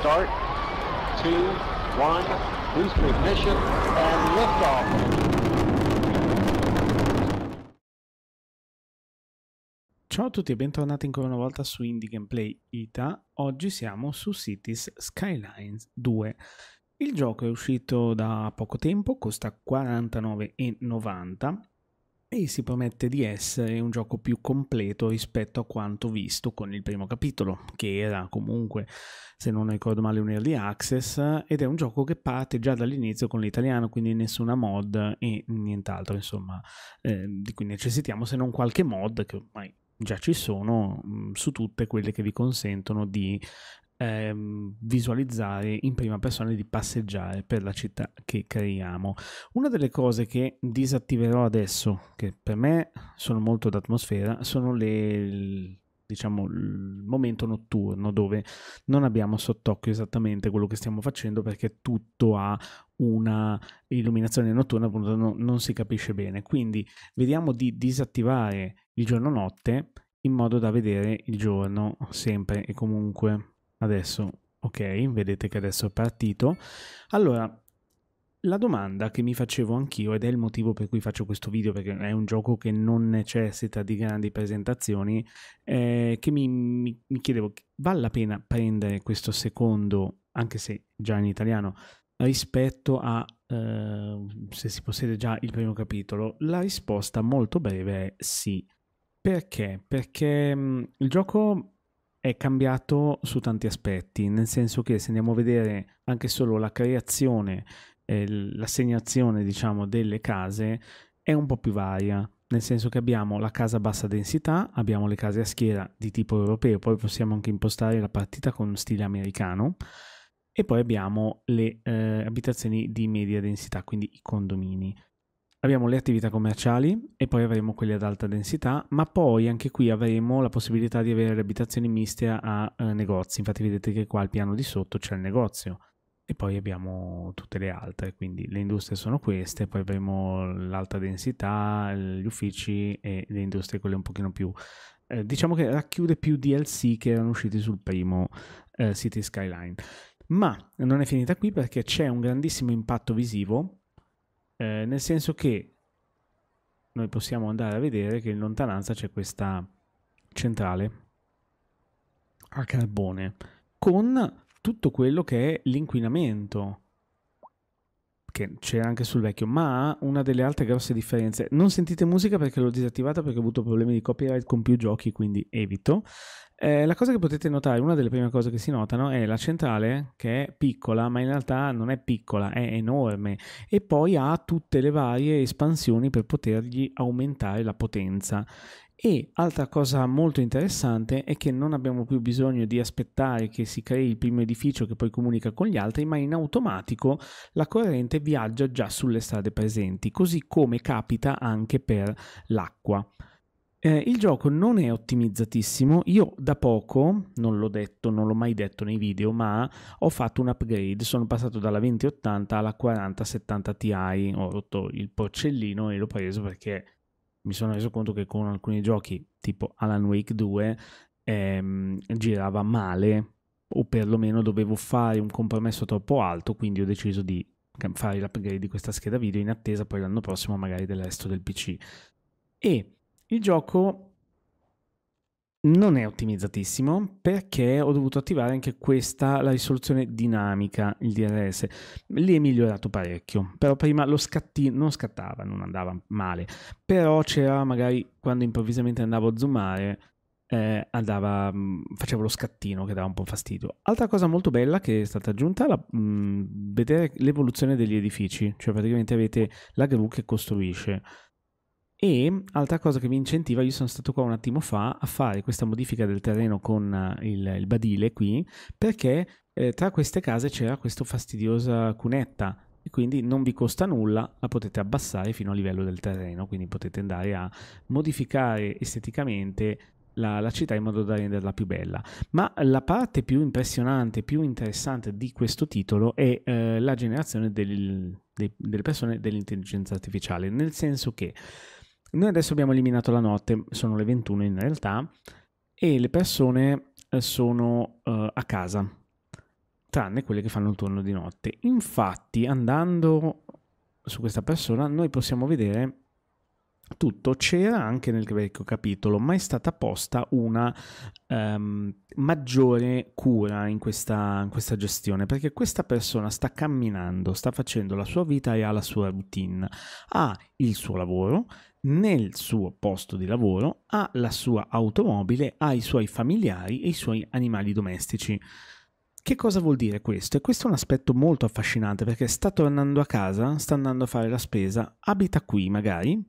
start, two, one, boost ignition, and liftoff. Ciao a tutti e bentornati ancora una volta su Indie Gameplay Ita. Oggi siamo su Cities Skylines 2. Il gioco è uscito da poco tempo, costa 49,90 e si promette di essere un gioco più completo rispetto a quanto visto con il primo capitolo, che era comunque, se non ricordo male, un early access, ed è un gioco che parte già dall'inizio con l'italiano, quindi nessuna mod e nient'altro, insomma, eh, di cui necessitiamo se non qualche mod che ormai già ci sono mh, mm, su tutte quelle che vi consentono di Ehm, visualizzare in prima persona di passeggiare per la città che creiamo. Una delle cose che disattiverò adesso, che per me sono molto d'atmosfera, sono le diciamo il momento notturno dove non abbiamo sott'occhio esattamente quello che stiamo facendo perché tutto ha una illuminazione notturna appunto no, non si capisce bene quindi vediamo di disattivare il giorno notte in modo da vedere il giorno sempre e comunque Adesso, ok, vedete che adesso è partito. Allora, la domanda che mi facevo anch'io, ed è il motivo per cui faccio questo video, perché è un gioco che non necessita di grandi presentazioni, eh, che mi, mi, mi chiedevo, vale la pena prendere questo secondo, anche se già in italiano, rispetto a eh, se si possiede già il primo capitolo? La risposta molto breve è sì. Perché? Perché mh, mm, il gioco è cambiato su tanti aspetti, nel senso che se andiamo a vedere anche solo la creazione, eh, l'assegnazione diciamo delle case è un po' più varia, nel senso che abbiamo la casa a bassa densità, abbiamo le case a schiera di tipo europeo, poi possiamo anche impostare la partita con stile americano e poi abbiamo le eh, abitazioni di media densità, quindi i condomini. Abbiamo le attività commerciali e poi avremo quelle ad alta densità, ma poi anche qui avremo la possibilità di avere le abitazioni miste a eh, negozi. Infatti vedete che qua al piano di sotto c'è il negozio e poi abbiamo tutte le altre, quindi le industrie sono queste, poi avremo l'alta densità, gli uffici e le industrie quelle un pochino più... Eh, diciamo che racchiude più DLC che erano usciti sul primo eh, City Skyline. Ma non è finita qui perché c'è un grandissimo impatto visivo eh, nel senso che noi possiamo andare a vedere che in lontananza c'è questa centrale a carbone con tutto quello che è l'inquinamento che c'era anche sul vecchio, ma una delle altre grosse differenze. Non sentite musica perché l'ho disattivata perché ho avuto problemi di copyright con più giochi, quindi evito. Eh, la cosa che potete notare, una delle prime cose che si notano è la centrale che è piccola, ma in realtà non è piccola, è enorme e poi ha tutte le varie espansioni per potergli aumentare la potenza e altra cosa molto interessante è che non abbiamo più bisogno di aspettare che si crei il primo edificio che poi comunica con gli altri, ma in automatico la corrente viaggia già sulle strade presenti, così come capita anche per l'acqua. Eh, il gioco non è ottimizzatissimo, io da poco, non l'ho detto, non l'ho mai detto nei video, ma ho fatto un upgrade, sono passato dalla 2080 alla 4070 Ti, ho rotto il porcellino e l'ho preso perché mi sono reso conto che con alcuni giochi tipo Alan Wake 2 ehm, girava male o perlomeno dovevo fare un compromesso troppo alto, quindi ho deciso di fare l'upgrade di questa scheda video in attesa poi l'anno prossimo magari del resto del PC. E il gioco non è ottimizzatissimo perché ho dovuto attivare anche questa, la risoluzione dinamica, il DRS. Lì è migliorato parecchio, però prima lo scatti non scattava, non andava male, però c'era magari quando improvvisamente andavo a zoomare, eh, andava, mm, facevo lo scattino che dava un po' fastidio. Altra cosa molto bella che è stata aggiunta è mm, vedere l'evoluzione degli edifici, cioè praticamente avete la gru che costruisce e altra cosa che mi incentiva, io sono stato qua un attimo fa a fare questa modifica del terreno con eh, il, il badile qui, perché eh, tra queste case c'era questa fastidiosa cunetta e quindi non vi costa nulla, la potete abbassare fino al livello del terreno, quindi potete andare a modificare esteticamente la, la, città in modo da renderla più bella. Ma la parte più impressionante, più interessante di questo titolo è eh, la generazione del, de, delle persone dell'intelligenza artificiale, nel senso che noi adesso abbiamo eliminato la notte, sono le 21 in realtà, e le persone eh, sono uh, a casa, tranne quelle che fanno il turno di notte. Infatti, andando su questa persona, noi possiamo vedere tutto c'era anche nel vecchio capitolo, ma è stata posta una um, maggiore cura in questa, in questa, gestione, perché questa persona sta camminando, sta facendo la sua vita e ha la sua routine, ha il suo lavoro, nel suo posto di lavoro, ha la sua automobile, ha i suoi familiari e i suoi animali domestici. Che cosa vuol dire questo? E questo è un aspetto molto affascinante perché sta tornando a casa, sta andando a fare la spesa, abita qui magari,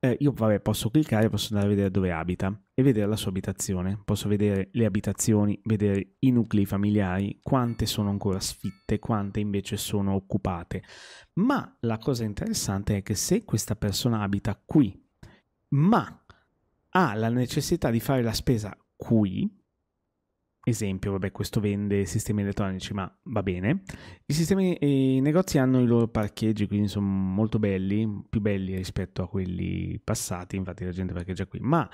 eh, io vabbè, posso cliccare, posso andare a vedere dove abita e vedere la sua abitazione. Posso vedere le abitazioni, vedere i nuclei familiari, quante sono ancora sfitte, quante invece sono occupate. Ma la cosa interessante è che se questa persona abita qui, ma ha la necessità di fare la spesa qui, Esempio, vabbè, questo vende sistemi elettronici, ma va bene. I, sistemi, I negozi hanno i loro parcheggi, quindi sono molto belli, più belli rispetto a quelli passati, infatti la gente parcheggia qui. Ma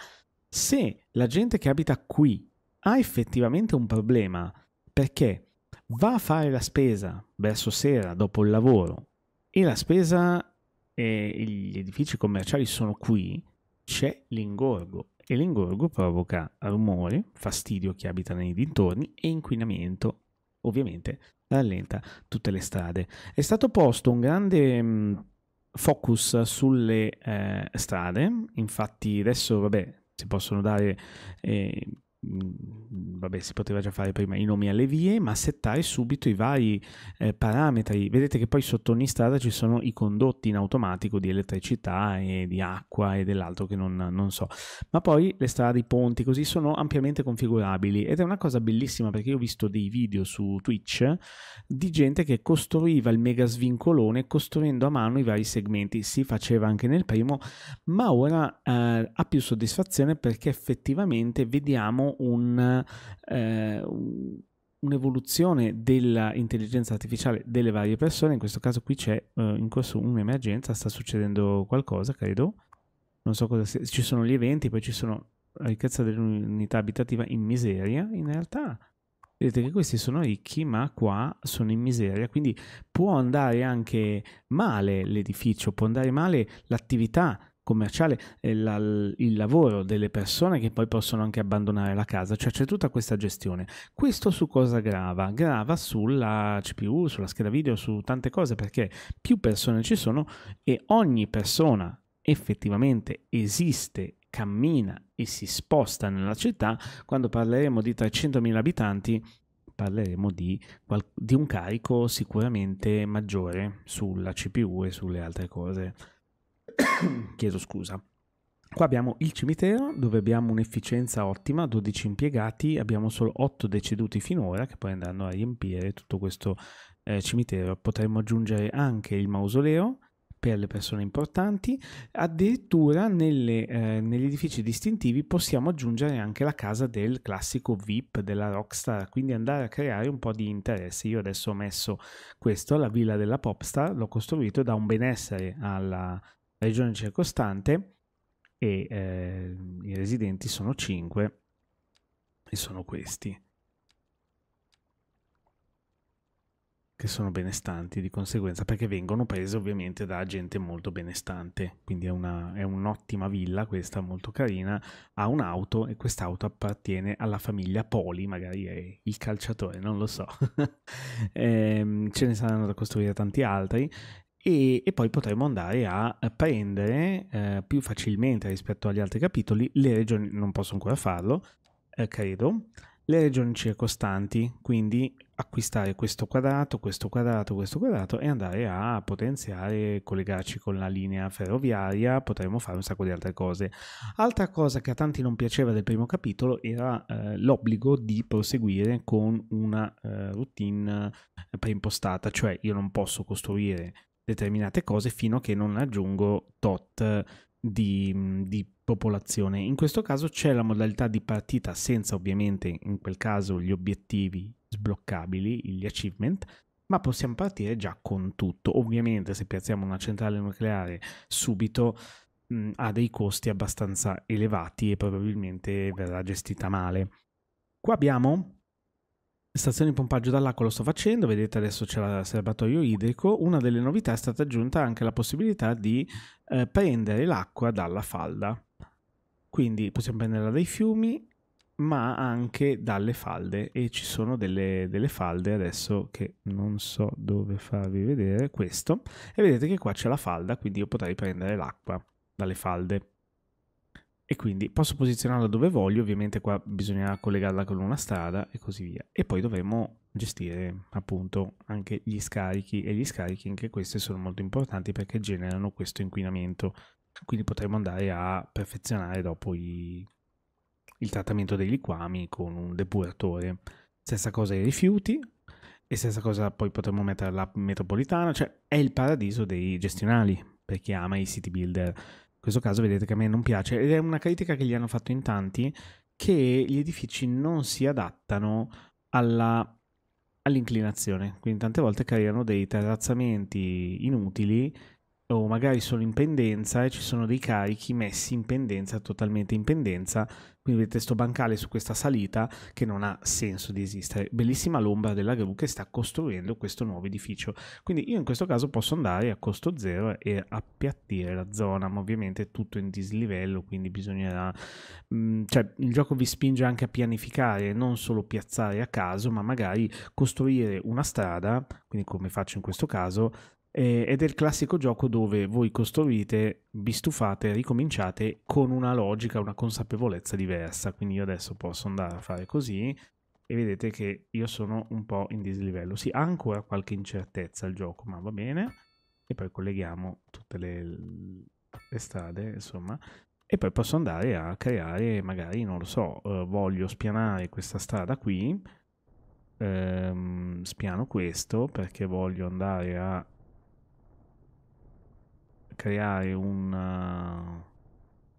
se la gente che abita qui ha effettivamente un problema, perché va a fare la spesa verso sera, dopo il lavoro, e la spesa e gli edifici commerciali sono qui, c'è l'ingorgo e l'ingorgo provoca rumore, fastidio a chi abita nei dintorni e inquinamento. Ovviamente rallenta tutte le strade. È stato posto un grande mm, focus sulle eh, strade, infatti adesso vabbè si possono dare eh, Mm, vabbè si poteva già fare prima i nomi alle vie ma settare subito i vari eh, parametri vedete che poi sotto ogni strada ci sono i condotti in automatico di elettricità e di acqua e dell'altro che non, non so ma poi le strade i ponti così sono ampiamente configurabili ed è una cosa bellissima perché io ho visto dei video su Twitch di gente che costruiva il mega svincolone costruendo a mano i vari segmenti si faceva anche nel primo ma ora eh, ha più soddisfazione perché effettivamente vediamo un, eh, un'evoluzione dell'intelligenza artificiale delle varie persone. In questo caso qui c'è eh, in corso un'emergenza, sta succedendo qualcosa, credo. Non so cosa sia. Ci sono gli eventi, poi ci sono la ricchezza dell'unità abitativa in miseria. In realtà vedete che questi sono ricchi, ma qua sono in miseria. Quindi può andare anche male l'edificio, può andare male l'attività commerciale, la, il lavoro delle persone che poi possono anche abbandonare la casa, cioè c'è tutta questa gestione. Questo su cosa grava? Grava sulla CPU, sulla scheda video, su tante cose perché più persone ci sono e ogni persona effettivamente esiste, cammina e si sposta nella città, quando parleremo di 300.000 abitanti parleremo di, di un carico sicuramente maggiore sulla CPU e sulle altre cose. Chiedo scusa. Qua abbiamo il cimitero dove abbiamo un'efficienza ottima, 12 impiegati, abbiamo solo 8 deceduti finora che poi andranno a riempire tutto questo eh, cimitero. Potremmo aggiungere anche il mausoleo per le persone importanti, addirittura nelle, eh, negli edifici distintivi possiamo aggiungere anche la casa del classico VIP della rockstar, quindi andare a creare un po' di interesse. Io adesso ho messo questo, la villa della popstar, l'ho costruito da un benessere alla la regione circostante e eh, i residenti sono 5 e sono questi che sono benestanti di conseguenza perché vengono prese ovviamente da gente molto benestante quindi è, un'ottima un villa questa molto carina ha un'auto e quest'auto appartiene alla famiglia Poli magari è il calciatore non lo so ehm, ce ne saranno da costruire tanti altri e, e poi potremo andare a eh, prendere eh, più facilmente rispetto agli altri capitoli le regioni, non posso ancora farlo, eh, credo, le regioni circostanti, quindi acquistare questo quadrato, questo quadrato, questo quadrato e andare a potenziare, collegarci con la linea ferroviaria, potremmo fare un sacco di altre cose. Altra cosa che a tanti non piaceva del primo capitolo era eh, l'obbligo di proseguire con una eh, routine eh, preimpostata, cioè io non posso costruire determinate cose fino a che non aggiungo tot di, di popolazione. In questo caso c'è la modalità di partita senza ovviamente in quel caso gli obiettivi sbloccabili, gli achievement, ma possiamo partire già con tutto. Ovviamente se piazziamo una centrale nucleare subito mh, mm, ha dei costi abbastanza elevati e probabilmente verrà gestita male. Qua abbiamo Stazione di pompaggio dall'acqua lo sto facendo, vedete adesso c'è il serbatoio idrico. Una delle novità è stata aggiunta anche la possibilità di eh, prendere l'acqua dalla falda. Quindi possiamo prenderla dai fiumi, ma anche dalle falde. E ci sono delle, delle falde adesso che non so dove farvi vedere questo. E vedete che qua c'è la falda, quindi io potrei prendere l'acqua dalle falde e quindi posso posizionarla dove voglio, ovviamente qua bisognerà collegarla con una strada e così via. E poi dovremo gestire appunto anche gli scarichi e gli scarichi anche questi sono molto importanti perché generano questo inquinamento. Quindi potremo andare a perfezionare dopo i, il trattamento dei liquami con un depuratore. Stessa cosa i rifiuti e stessa cosa poi potremmo mettere la metropolitana, cioè è il paradiso dei gestionali per chi ama i city builder questo caso vedete che a me non piace ed è una critica che gli hanno fatto in tanti che gli edifici non si adattano alla, all'inclinazione, quindi tante volte creano dei terrazzamenti inutili o magari solo in pendenza e ci sono dei carichi messi in pendenza, totalmente in pendenza, quindi il testo bancale su questa salita che non ha senso di esistere. Bellissima l'ombra della gru che sta costruendo questo nuovo edificio. Quindi io in questo caso posso andare a costo zero e appiattire la zona, ma ovviamente è tutto in dislivello, quindi bisognerà... Mm, cioè il gioco vi spinge anche a pianificare, non solo piazzare a caso, ma magari costruire una strada, quindi come faccio in questo caso, eh, ed è il classico gioco dove voi costruite, vi stufate, ricominciate con una logica, una consapevolezza diversa. Quindi io adesso posso andare a fare così e vedete che io sono un po' in dislivello. Sì, ha ancora qualche incertezza il gioco, ma va bene. E poi colleghiamo tutte le, le strade, insomma. E poi posso andare a creare, magari, non lo so, eh, voglio spianare questa strada qui. Ehm, spiano questo perché voglio andare a creare un, uh,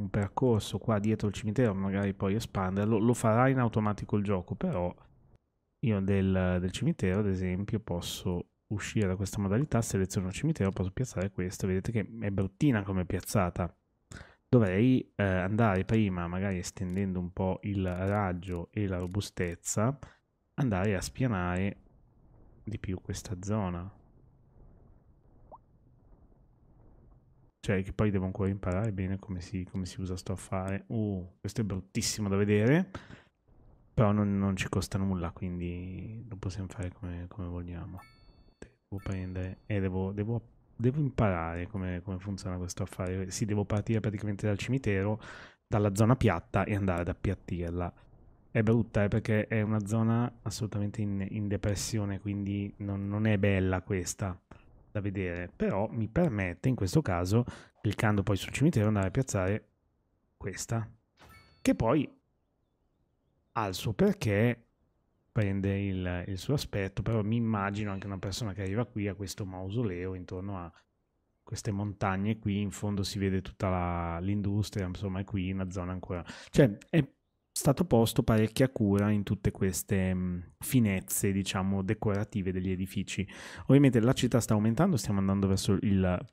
un percorso qua dietro il cimitero, magari poi espanderlo, lo farà in automatico il gioco, però io del, del cimitero, ad esempio, posso uscire da questa modalità, seleziono il cimitero, posso piazzare questo, vedete che è bruttina come piazzata. Dovrei eh, andare prima, magari estendendo un po' il raggio e la robustezza, andare a spianare di più questa zona. cioè che poi devo ancora imparare bene come si, come si usa sto affare. Uh, questo è bruttissimo da vedere, però non, non, ci costa nulla, quindi lo possiamo fare come, come vogliamo. Devo prendere e eh, devo, devo, devo, imparare come, come funziona questo affare. Sì, devo partire praticamente dal cimitero, dalla zona piatta e andare ad appiattirla. È brutta eh, perché è una zona assolutamente in, in depressione, quindi non, non è bella questa da vedere, però mi permette in questo caso, cliccando poi sul cimitero, andare a piazzare questa, che poi ha il suo perché, prende il, il suo aspetto, però mi immagino anche una persona che arriva qui a questo mausoleo intorno a queste montagne qui in fondo si vede tutta l'industria insomma è qui una zona ancora cioè è stato posto parecchia cura in tutte queste mm, finezze, diciamo, decorative degli edifici. Ovviamente la città sta aumentando, stiamo andando verso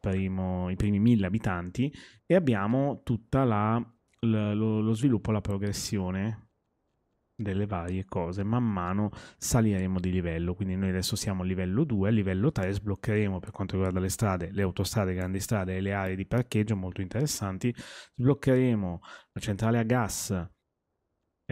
primo, i primi mille abitanti e abbiamo tutta la, l- lo sviluppo, la progressione delle varie cose. Man mano saliremo di livello, quindi noi adesso siamo a livello 2, a livello 3 sbloccheremo per quanto riguarda le strade, le autostrade, le grandi strade e le aree di parcheggio molto interessanti, sbloccheremo la centrale a gas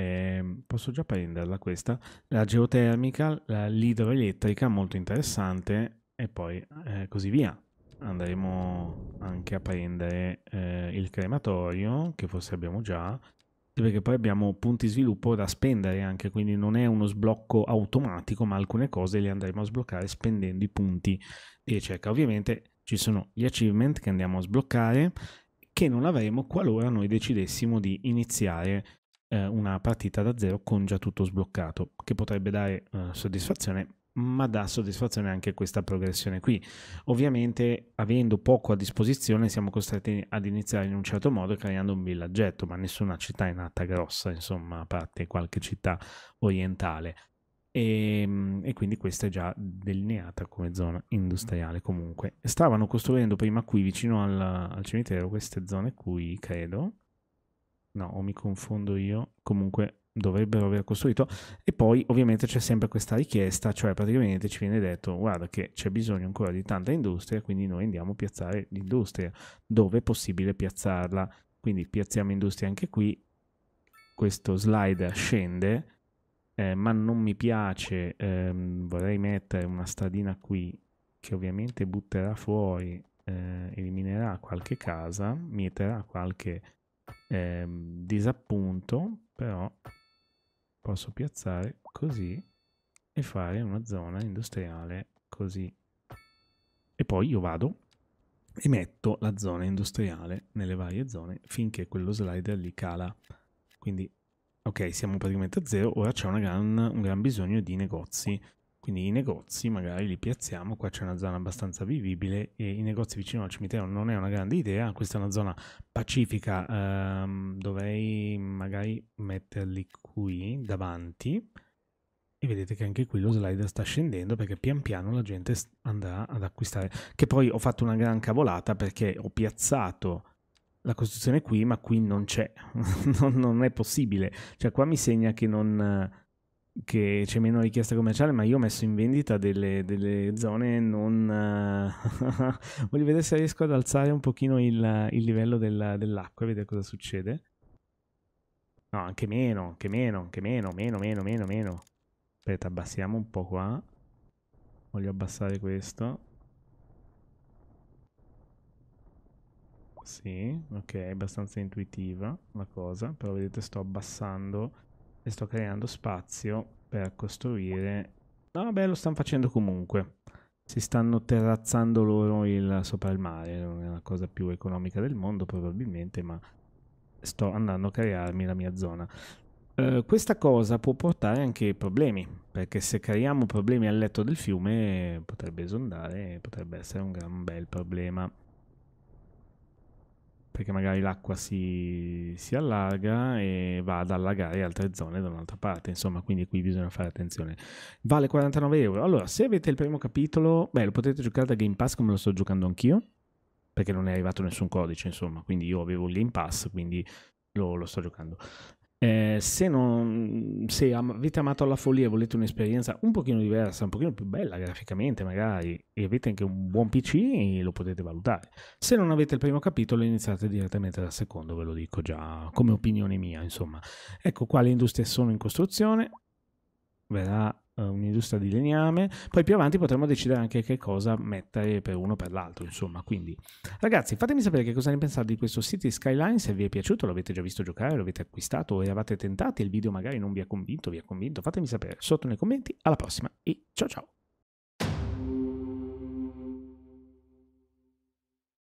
eh, posso già prenderla questa, la geotermica, l'idroelettrica, molto interessante, e poi eh, così via. Andremo anche a prendere eh, il crematorio, che forse abbiamo già, perché poi abbiamo punti sviluppo da spendere anche, quindi non è uno sblocco automatico, ma alcune cose le andremo a sbloccare spendendo i punti di ricerca. Ovviamente ci sono gli achievement che andiamo a sbloccare, che non avremo qualora noi decidessimo di iniziare eh, una partita da zero con già tutto sbloccato, che potrebbe dare eh, soddisfazione, ma dà soddisfazione anche questa progressione qui. Ovviamente, avendo poco a disposizione, siamo costretti ad iniziare in un certo modo creando un villaggetto, ma nessuna città è nata grossa, insomma, a parte qualche città orientale. E, ehm, e, quindi questa è già delineata come zona industriale comunque stavano costruendo prima qui vicino al, al cimitero queste zone qui credo no, o mi confondo io, comunque dovrebbero aver costruito e poi ovviamente c'è sempre questa richiesta, cioè praticamente ci viene detto guarda che c'è bisogno ancora di tanta industria, quindi noi andiamo a piazzare l'industria dove è possibile piazzarla, quindi piazziamo industria anche qui, questo slider scende, eh, ma non mi piace, ehm, vorrei mettere una stradina qui che ovviamente butterà fuori, eh, eliminerà qualche casa, mieterà qualche eh, disappunto, però posso piazzare così e fare una zona industriale così. E poi io vado e metto la zona industriale nelle varie zone finché quello slider lì cala. Quindi, ok, siamo praticamente a zero, ora c'è un gran bisogno di negozi quindi i negozi magari li piazziamo, qua c'è una zona abbastanza vivibile e i negozi vicino al cimitero non è una grande idea, questa è una zona pacifica, um, dovrei magari metterli qui davanti e vedete che anche qui lo slider sta scendendo perché pian piano la gente andrà ad acquistare, che poi ho fatto una gran cavolata perché ho piazzato la costruzione qui ma qui non c'è, non, non, è possibile, cioè qua mi segna che non che c'è meno richiesta commerciale, ma io ho messo in vendita delle, delle zone non... Eh, voglio vedere se riesco ad alzare un pochino il, il livello del, dell'acqua e vedere cosa succede. No, anche meno, anche meno, anche meno, meno, meno, meno, meno. Aspetta, abbassiamo un po' qua. Voglio abbassare questo. Sì, ok, abbastanza intuitiva la cosa, però vedete sto abbassando e sto creando spazio per costruire... No, beh lo stanno facendo comunque. Si stanno terrazzando loro il, sopra il mare, non è la cosa più economica del mondo probabilmente, ma sto andando a crearmi la mia zona. Uh, questa cosa può portare anche problemi, perché se creiamo problemi al letto del fiume potrebbe esondare, potrebbe essere un gran bel problema perché magari l'acqua si, si allarga e va ad allagare altre zone da un'altra parte, insomma, quindi qui bisogna fare attenzione. Vale 49 euro. Allora, se avete il primo capitolo, beh, lo potete giocare da Game Pass come lo sto giocando anch'io, perché non è arrivato nessun codice, insomma, quindi io avevo il Game Pass, quindi lo, lo sto giocando. Eh, se, non, se avete amato la follia e volete un'esperienza un pochino diversa, un pochino più bella graficamente magari, e avete anche un buon PC, lo potete valutare. Se non avete il primo capitolo, iniziate direttamente dal secondo, ve lo dico già come opinione mia, insomma. Ecco qua le industrie sono in costruzione, verrà eh, un'industria di legname, poi più avanti potremo decidere anche che cosa mettere per uno o per l'altro, insomma. Quindi, ragazzi, fatemi sapere che cosa ne pensate di questo City Skyline, se vi è piaciuto, l'avete già visto giocare, l'avete acquistato o eravate tentati, il video magari non vi ha convinto, vi ha convinto, fatemi sapere sotto nei commenti, alla prossima e ciao ciao!